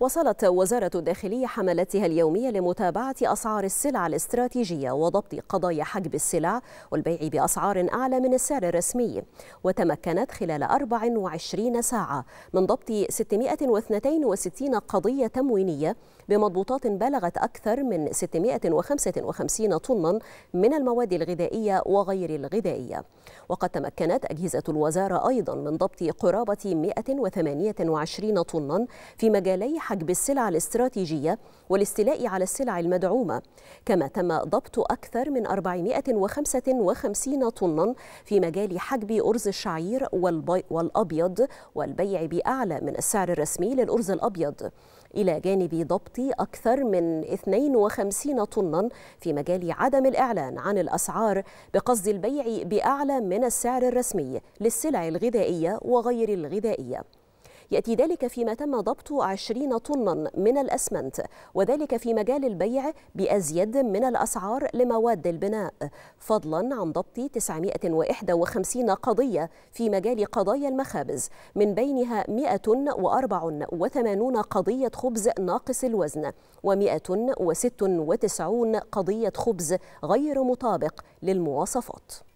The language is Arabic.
وصلت وزارة الداخلية حملتها اليومية لمتابعة أسعار السلع الاستراتيجية وضبط قضايا حجب السلع والبيع بأسعار أعلى من السعر الرسمي وتمكنت خلال 24 ساعة من ضبط 662 قضية تموينية بمضبوطات بلغت أكثر من 655 طنا من المواد الغذائية وغير الغذائية وقد تمكنت أجهزة الوزارة أيضا من ضبط قرابة 128 طنا في مجالي حجب السلع الاستراتيجية والاستيلاء على السلع المدعومة كما تم ضبط أكثر من 455 طنا في مجال حجب أرز الشعير والأبيض والبيع بأعلى من السعر الرسمي للأرز الأبيض إلى جانب ضبط أكثر من 52 طنا في مجال عدم الإعلان عن الأسعار بقصد البيع بأعلى من السعر الرسمي للسلع الغذائية وغير الغذائية يأتي ذلك فيما تم ضبط 20 طنا من الأسمنت وذلك في مجال البيع بأزيد من الأسعار لمواد البناء فضلا عن ضبط 951 قضية في مجال قضايا المخابز من بينها 184 قضية خبز ناقص الوزن و196 قضية خبز غير مطابق للمواصفات